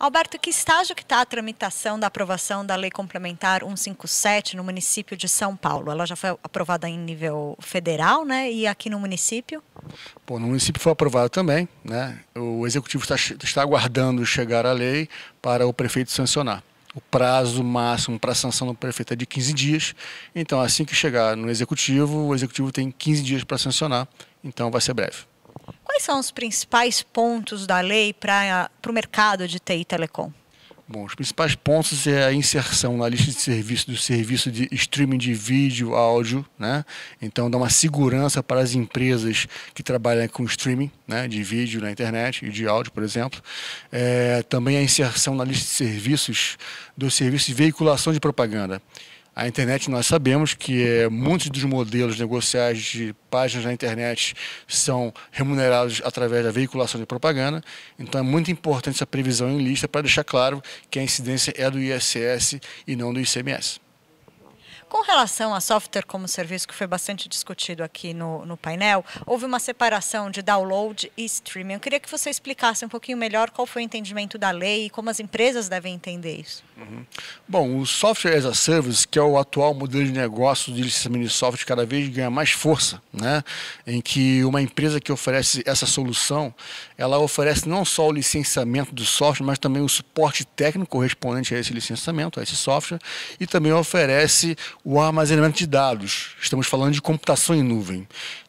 Alberto, que estágio que está a tramitação da aprovação da Lei Complementar 157 no município de São Paulo? Ela já foi aprovada em nível federal, né? E aqui no município? Bom, no município foi aprovada também, né? O Executivo está, está aguardando chegar a lei para o prefeito sancionar. O prazo máximo para sanção do prefeito é de 15 dias. Então, assim que chegar no Executivo, o Executivo tem 15 dias para sancionar. Então, vai ser breve quais são os principais pontos da lei para o mercado de TI telecom? Bom, os principais pontos é a inserção na lista de serviços do serviço de streaming de vídeo, áudio, né? Então dá uma segurança para as empresas que trabalham com streaming, né? De vídeo na internet e de áudio, por exemplo. É, também a inserção na lista de serviços do serviço de veiculação de propaganda. A internet, nós sabemos que é, muitos dos modelos negociais de páginas na internet são remunerados através da veiculação de propaganda. Então, é muito importante essa previsão em lista para deixar claro que a incidência é do ISS e não do ICMS. Com relação a software como serviço, que foi bastante discutido aqui no, no painel, houve uma separação de download e streaming. Eu queria que você explicasse um pouquinho melhor qual foi o entendimento da lei e como as empresas devem entender isso. Uhum. Bom, o software as a service, que é o atual modelo de negócio de licenciamento de software, cada vez ganha mais força, né? em que uma empresa que oferece essa solução, ela oferece não só o licenciamento do software, mas também o suporte técnico correspondente a esse licenciamento, a esse software, e também oferece o armazenamento de dados. Estamos falando de computação em nuvem.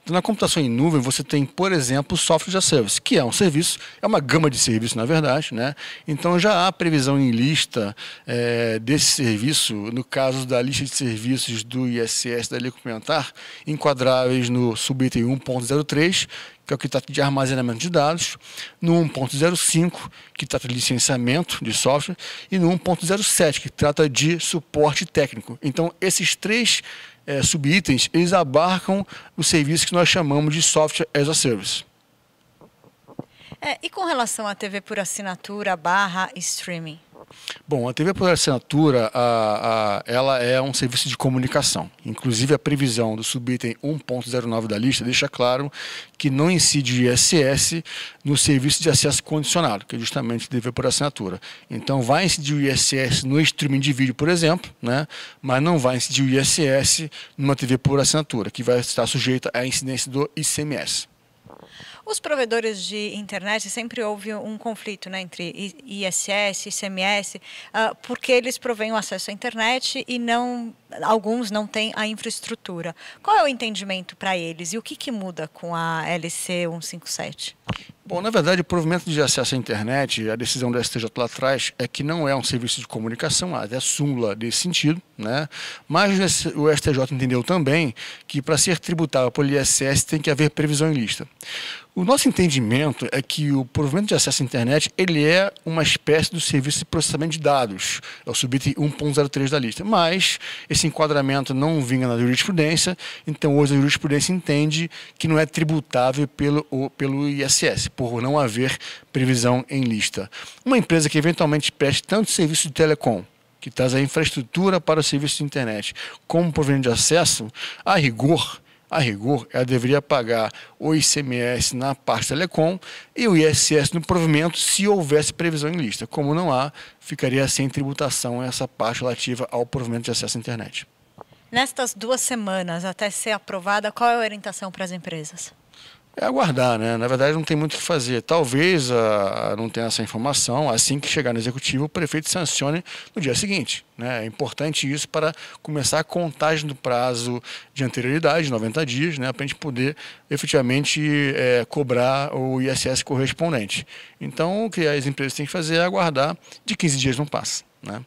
Então, na computação em nuvem, você tem, por exemplo, software as service, que é um serviço, é uma gama de serviços, na verdade, né? Então, já há previsão em lista é, desse serviço, no caso da lista de serviços do ISS da lei complementar, enquadráveis no subitem 1.03, que é o que trata de armazenamento de dados, no 1.05, que trata de licenciamento de software, e no 1.07, que trata de suporte técnico. Então, esses três é, subitens, eles abarcam o serviço que nós chamamos de Software as a Service. É, e com relação à TV por assinatura barra streaming? Bom, a TV por assinatura, a, a, ela é um serviço de comunicação. Inclusive, a previsão do subitem 1.09 da lista deixa claro que não incide ISS no serviço de acesso condicionado, que é justamente TV por assinatura. Então, vai incidir o ISS no streaming de vídeo, por exemplo, né? mas não vai incidir o ISS numa TV por assinatura, que vai estar sujeita à incidência do ICMS. Os provedores de internet sempre houve um conflito né, entre ISS, ICMS, ah, porque eles provêm o acesso à internet e não alguns não têm a infraestrutura. Qual é o entendimento para eles e o que, que muda com a LC 157? Bom, na verdade, o provimento de acesso à internet, a decisão do STJ lá atrás é que não é um serviço de comunicação, há até súmula nesse sentido, né? Mas o STJ entendeu também que para ser tributável pelo ISS tem que haver previsão em lista. O nosso entendimento é que o provimento de acesso à internet ele é uma espécie do serviço de processamento de dados, é o subitem 1.03 da lista, mas esse esse enquadramento não vinha na jurisprudência, então hoje a jurisprudência entende que não é tributável pelo, pelo ISS, por não haver previsão em lista. Uma empresa que eventualmente preste tanto serviço de telecom, que traz a infraestrutura para o serviço de internet, como proveniente de acesso, a rigor, a rigor, ela deveria pagar o ICMS na parte telecom e o ISS no provimento se houvesse previsão em lista. Como não há, ficaria sem tributação essa parte relativa ao provimento de acesso à internet. Nestas duas semanas, até ser aprovada, qual é a orientação para as empresas? é aguardar, né? Na verdade, não tem muito o que fazer. Talvez a, ah, ah, não tenha essa informação, assim que chegar no executivo, o prefeito sancione no dia seguinte. Né? É importante isso para começar a contagem do prazo de anterioridade, 90 dias, né? para a gente poder efetivamente é, cobrar o ISS correspondente. Então, o que as empresas têm que fazer é aguardar, de 15 dias não passa. Né?